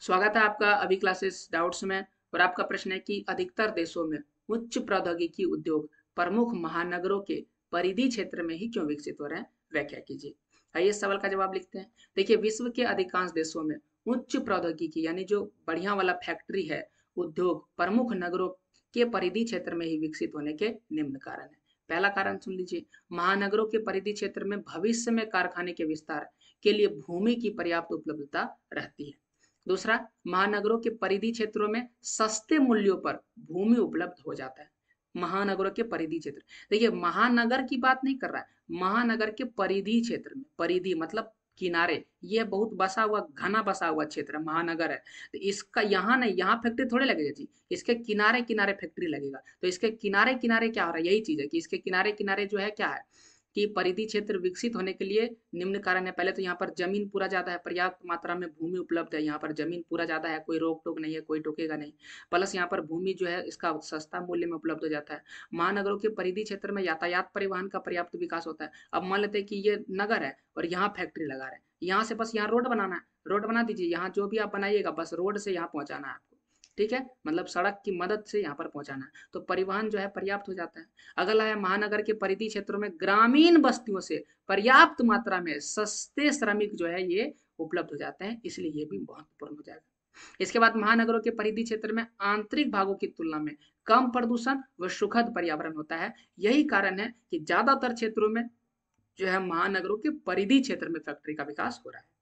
स्वागत है आपका अभी क्लासेस डाउट्स में और आपका प्रश्न है कि अधिकतर देशों में उच्च प्रौद्योगिकी उद्योग प्रमुख महानगरों के परिधि क्षेत्र में ही क्यों विकसित हो रहे हैं व्याख्या कीजिए आइए सवाल का जवाब लिखते हैं देखिए विश्व के अधिकांश देशों में उच्च प्रौद्योगिकी यानी जो बढ़िया वाला फैक्ट्री है उद्योग प्रमुख नगरों के परिधि क्षेत्र में ही विकसित होने के निम्न कारण है पहला कारण सुन लीजिए महानगरों के परिधि क्षेत्र में भविष्य में कारखाने के विस्तार के लिए भूमि की पर्याप्त उपलब्धता रहती है दूसरा महानगरों के परिधि क्षेत्रों में सस्ते मूल्यों पर भूमि उपलब्ध हो जाता है महानगरों के परिधि क्षेत्र देखिए महानगर की बात नहीं कर रहा है महानगर के परिधि क्षेत्र में परिधि मतलब किनारे ये बहुत बसा हुआ घना बसा हुआ क्षेत्र महानगर है तो इसका यहाँ नहीं यहाँ फैक्ट्री थोड़े लगेगा जी इसके किनारे किनारे फैक्ट्री लगेगा तो इसके किनारे किनारे क्या हो रहा है यही चीज है कि इसके किनारे किनारे जो है क्या है कि परिधि क्षेत्र विकसित होने के लिए निम्न कारण है पहले तो यहाँ पर जमीन पूरा ज्यादा है पर्याप्त मात्रा में भूमि उपलब्ध है यहाँ पर जमीन पूरा ज्यादा है कोई रोक टोक नहीं है कोई टोकेगा नहीं प्लस यहाँ पर भूमि जो है इसका सस्ता मूल्य में उपलब्ध हो जाता है महानगरों के परिधि क्षेत्र में यातायात परिवहन का पर्याप्त विकास होता है अब मान लेते हैं कि ये नगर है और यहाँ फैक्ट्री लगा रहे हैं यहाँ से बस यहाँ रोड बनाना है रोड बना दीजिए यहाँ जो भी आप बनाइएगा बस रोड से यहाँ पहुंचाना है ठीक है मतलब सड़क की मदद से यहाँ पर पहुंचाना तो परिवहन जो है पर्याप्त हो जाता है अगला है महानगर के परिधि क्षेत्रों में ग्रामीण बस्तियों से पर्याप्त मात्रा में सस्ते श्रमिक जो है ये उपलब्ध हो जाते हैं इसलिए ये भी महत्वपूर्ण हो जाएगा इसके बाद महानगरों के परिधि क्षेत्र में आंतरिक भागों की तुलना में कम प्रदूषण व सुखद पर्यावरण होता है यही कारण है कि ज्यादातर क्षेत्रों में जो है महानगरों के परिधि क्षेत्र में फैक्ट्री का विकास हो रहा है